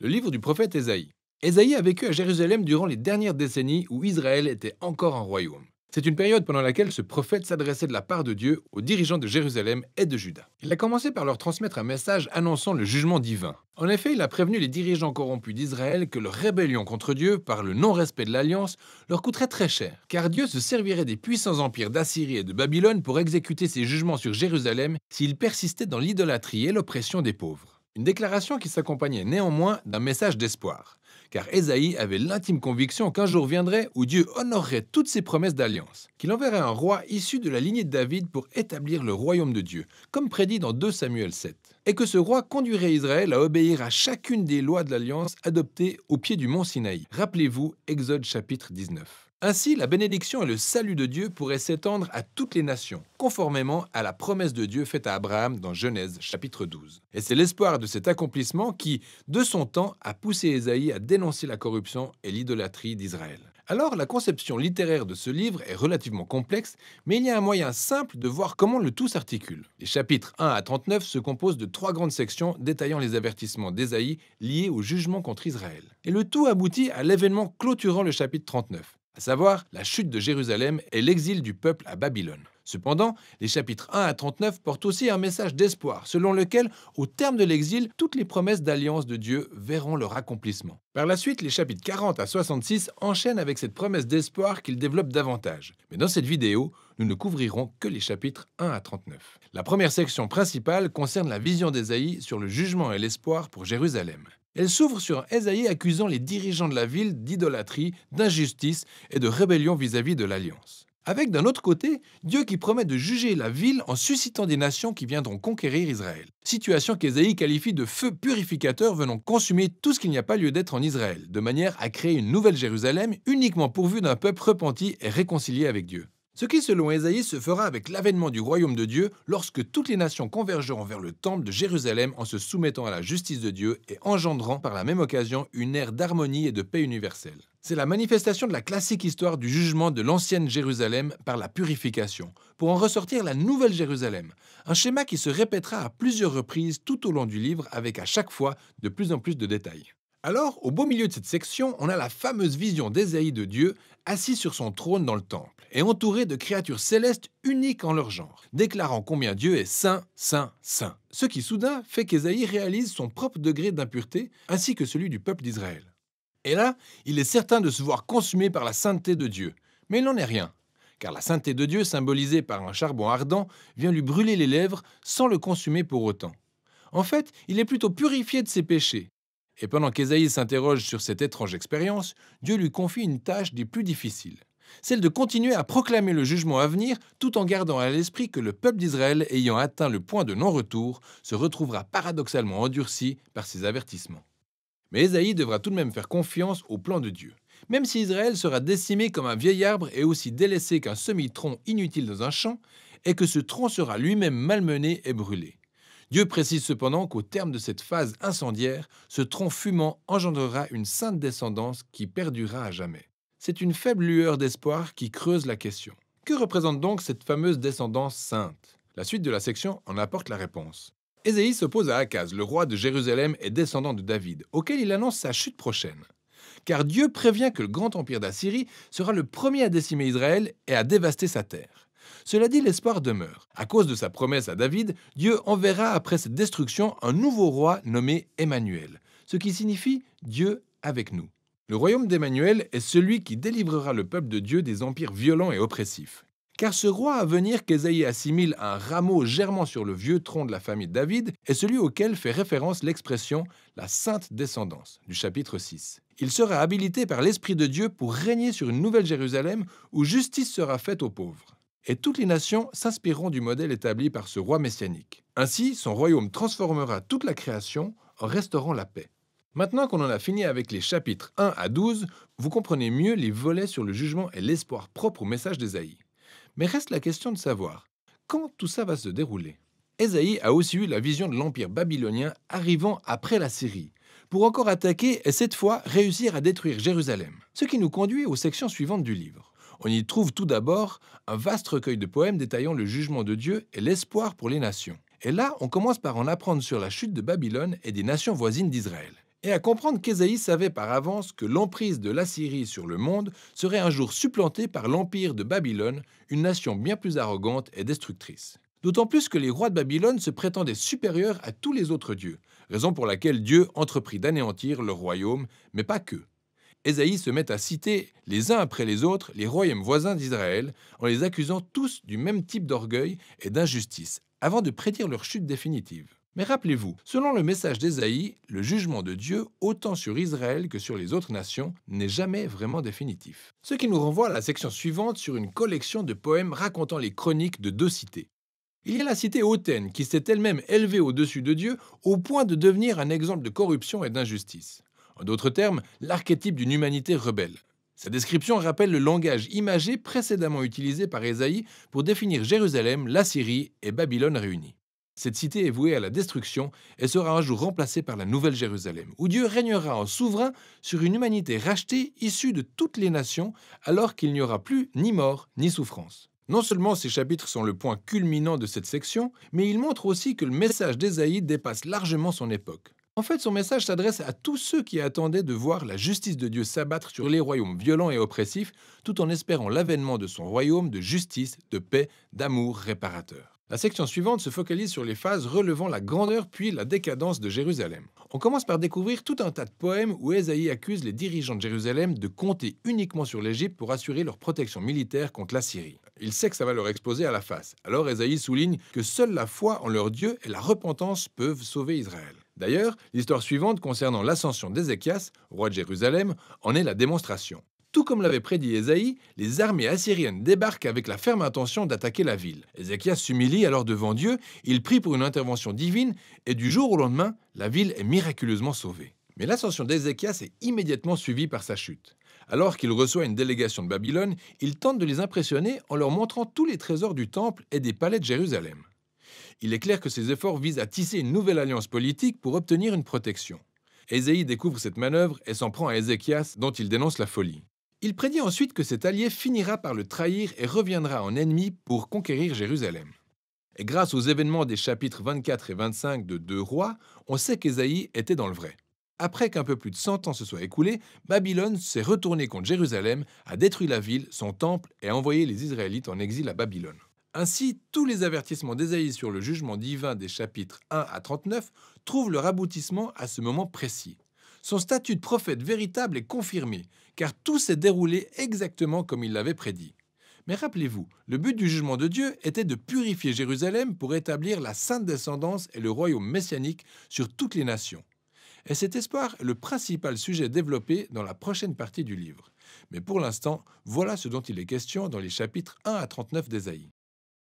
le livre du prophète Ésaïe. Ésaïe a vécu à Jérusalem durant les dernières décennies où Israël était encore un royaume. C'est une période pendant laquelle ce prophète s'adressait de la part de Dieu aux dirigeants de Jérusalem et de Juda. Il a commencé par leur transmettre un message annonçant le jugement divin. En effet, il a prévenu les dirigeants corrompus d'Israël que leur rébellion contre Dieu, par le non-respect de l'alliance, leur coûterait très cher, car Dieu se servirait des puissants empires d'Assyrie et de Babylone pour exécuter ses jugements sur Jérusalem s'ils persistaient dans l'idolâtrie et l'oppression des pauvres. Une déclaration qui s'accompagnait néanmoins d'un message d'espoir, car Esaïe avait l'intime conviction qu'un jour viendrait où Dieu honorerait toutes ses promesses d'alliance, qu'il enverrait un roi issu de la lignée de David pour établir le royaume de Dieu, comme prédit dans 2 Samuel 7, et que ce roi conduirait Israël à obéir à chacune des lois de l'alliance adoptées au pied du mont Sinaï. Rappelez-vous Exode chapitre 19. Ainsi, la bénédiction et le salut de Dieu pourraient s'étendre à toutes les nations, conformément à la promesse de Dieu faite à Abraham dans Genèse chapitre 12. Et c'est l'espoir de cet accomplissement qui, de son temps, a poussé Ésaïe à dénoncer la corruption et l'idolâtrie d'Israël. Alors, la conception littéraire de ce livre est relativement complexe, mais il y a un moyen simple de voir comment le tout s'articule. Les chapitres 1 à 39 se composent de trois grandes sections détaillant les avertissements d'Esaïe liés au jugement contre Israël. Et le tout aboutit à l'événement clôturant le chapitre 39 à savoir la chute de Jérusalem et l'exil du peuple à Babylone. Cependant, les chapitres 1 à 39 portent aussi un message d'espoir, selon lequel, au terme de l'exil, toutes les promesses d'alliance de Dieu verront leur accomplissement. Par la suite, les chapitres 40 à 66 enchaînent avec cette promesse d'espoir qu'ils développent davantage. Mais dans cette vidéo, nous ne couvrirons que les chapitres 1 à 39. La première section principale concerne la vision d'Esaïe sur le jugement et l'espoir pour Jérusalem. Elle s'ouvre sur un Esaïe accusant les dirigeants de la ville d'idolâtrie, d'injustice et de rébellion vis-à-vis de l'Alliance. Avec d'un autre côté, Dieu qui promet de juger la ville en suscitant des nations qui viendront conquérir Israël. Situation qu'Esaïe qualifie de feu purificateur venant consumer tout ce qu'il n'y a pas lieu d'être en Israël, de manière à créer une nouvelle Jérusalem uniquement pourvue d'un peuple repenti et réconcilié avec Dieu. Ce qui, selon Ésaïe, se fera avec l'avènement du royaume de Dieu lorsque toutes les nations convergeront vers le temple de Jérusalem en se soumettant à la justice de Dieu et engendrant par la même occasion une ère d'harmonie et de paix universelle. C'est la manifestation de la classique histoire du jugement de l'ancienne Jérusalem par la purification, pour en ressortir la nouvelle Jérusalem, un schéma qui se répétera à plusieurs reprises tout au long du livre avec à chaque fois de plus en plus de détails. Alors, au beau milieu de cette section, on a la fameuse vision d'Ésaïe de Dieu assis sur son trône dans le temple et entouré de créatures célestes uniques en leur genre, déclarant combien Dieu est saint, saint, saint. Ce qui soudain fait qu'Ésaïe réalise son propre degré d'impureté ainsi que celui du peuple d'Israël. Et là, il est certain de se voir consumé par la sainteté de Dieu. Mais il n'en est rien, car la sainteté de Dieu, symbolisée par un charbon ardent, vient lui brûler les lèvres sans le consumer pour autant. En fait, il est plutôt purifié de ses péchés. Et pendant qu'Ésaïe s'interroge sur cette étrange expérience, Dieu lui confie une tâche des plus difficiles celle de continuer à proclamer le jugement à venir tout en gardant à l'esprit que le peuple d'Israël ayant atteint le point de non-retour se retrouvera paradoxalement endurci par ces avertissements. Mais Esaïe devra tout de même faire confiance au plan de Dieu. Même si Israël sera décimé comme un vieil arbre et aussi délaissé qu'un semi semi-tronc inutile dans un champ, et que ce tronc sera lui-même malmené et brûlé. Dieu précise cependant qu'au terme de cette phase incendiaire, ce tronc fumant engendrera une sainte descendance qui perdurera à jamais. C'est une faible lueur d'espoir qui creuse la question. Que représente donc cette fameuse descendance sainte La suite de la section en apporte la réponse. Ésaïe s'oppose à Akaz, le roi de Jérusalem et descendant de David, auquel il annonce sa chute prochaine. Car Dieu prévient que le grand empire d'Assyrie sera le premier à décimer Israël et à dévaster sa terre. Cela dit, l'espoir demeure. À cause de sa promesse à David, Dieu enverra après cette destruction un nouveau roi nommé Emmanuel, ce qui signifie Dieu avec nous. Le royaume d'Emmanuel est celui qui délivrera le peuple de Dieu des empires violents et oppressifs. Car ce roi à venir qu'Ésaïe assimile à un rameau germant sur le vieux tronc de la famille de David est celui auquel fait référence l'expression la sainte descendance du chapitre 6. Il sera habilité par l'Esprit de Dieu pour régner sur une nouvelle Jérusalem où justice sera faite aux pauvres. Et toutes les nations s'inspireront du modèle établi par ce roi messianique. Ainsi, son royaume transformera toute la création en restaurant la paix. Maintenant qu'on en a fini avec les chapitres 1 à 12, vous comprenez mieux les volets sur le jugement et l'espoir propre au message d'Ésaïe. Mais reste la question de savoir quand tout ça va se dérouler. Ésaïe a aussi eu la vision de l'empire babylonien arrivant après la Syrie, pour encore attaquer et cette fois réussir à détruire Jérusalem. Ce qui nous conduit aux sections suivantes du livre. On y trouve tout d'abord un vaste recueil de poèmes détaillant le jugement de Dieu et l'espoir pour les nations. Et là, on commence par en apprendre sur la chute de Babylone et des nations voisines d'Israël et à comprendre qu'Ésaïe savait par avance que l'emprise de l'Assyrie sur le monde serait un jour supplantée par l'empire de Babylone, une nation bien plus arrogante et destructrice. D'autant plus que les rois de Babylone se prétendaient supérieurs à tous les autres dieux, raison pour laquelle Dieu entreprit d'anéantir leur royaume, mais pas que. Ésaïe se met à citer les uns après les autres les royaumes voisins d'Israël en les accusant tous du même type d'orgueil et d'injustice, avant de prédire leur chute définitive. Mais rappelez-vous, selon le message d'Ésaïe, le jugement de Dieu, autant sur Israël que sur les autres nations, n'est jamais vraiment définitif. Ce qui nous renvoie à la section suivante sur une collection de poèmes racontant les chroniques de deux cités. Il y a la cité hautaine qui s'est elle-même élevée au-dessus de Dieu au point de devenir un exemple de corruption et d'injustice. En d'autres termes, l'archétype d'une humanité rebelle. Sa description rappelle le langage imagé précédemment utilisé par Ésaïe pour définir Jérusalem, la Syrie et Babylone réunies. Cette cité est vouée à la destruction et sera un jour remplacée par la Nouvelle Jérusalem, où Dieu régnera en souverain sur une humanité rachetée issue de toutes les nations, alors qu'il n'y aura plus ni mort ni souffrance. Non seulement ces chapitres sont le point culminant de cette section, mais ils montrent aussi que le message d'Ésaïe dépasse largement son époque. En fait, son message s'adresse à tous ceux qui attendaient de voir la justice de Dieu s'abattre sur les royaumes violents et oppressifs, tout en espérant l'avènement de son royaume de justice, de paix, d'amour réparateur. La section suivante se focalise sur les phases relevant la grandeur puis la décadence de Jérusalem. On commence par découvrir tout un tas de poèmes où Esaïe accuse les dirigeants de Jérusalem de compter uniquement sur l'Égypte pour assurer leur protection militaire contre la Syrie. Il sait que ça va leur exposer à la face. Alors Esaïe souligne que seule la foi en leur Dieu et la repentance peuvent sauver Israël. D'ailleurs, l'histoire suivante concernant l'ascension d'Ézéchias, roi de Jérusalem, en est la démonstration. Tout comme l'avait prédit Esaïe, les armées assyriennes débarquent avec la ferme intention d'attaquer la ville. Ézéchias s'humilie alors devant Dieu, il prie pour une intervention divine, et du jour au lendemain, la ville est miraculeusement sauvée. Mais l'ascension d'Ézéchias est immédiatement suivie par sa chute. Alors qu'il reçoit une délégation de Babylone, il tente de les impressionner en leur montrant tous les trésors du temple et des palais de Jérusalem. Il est clair que ses efforts visent à tisser une nouvelle alliance politique pour obtenir une protection. Ésaïe découvre cette manœuvre et s'en prend à Ézéchias, dont il dénonce la folie. Il prédit ensuite que cet allié finira par le trahir et reviendra en ennemi pour conquérir Jérusalem. Et grâce aux événements des chapitres 24 et 25 de Deux Rois, on sait qu'Ésaïe était dans le vrai. Après qu'un peu plus de 100 ans se soit écoulé, Babylone s'est retournée contre Jérusalem, a détruit la ville, son temple et a envoyé les Israélites en exil à Babylone. Ainsi, tous les avertissements d'Ésaïe sur le jugement divin des chapitres 1 à 39 trouvent leur aboutissement à ce moment précis. Son statut de prophète véritable est confirmé, car tout s'est déroulé exactement comme il l'avait prédit. Mais rappelez-vous, le but du jugement de Dieu était de purifier Jérusalem pour établir la sainte descendance et le royaume messianique sur toutes les nations. Et cet espoir est le principal sujet développé dans la prochaine partie du livre. Mais pour l'instant, voilà ce dont il est question dans les chapitres 1 à 39 d'Ésaïe.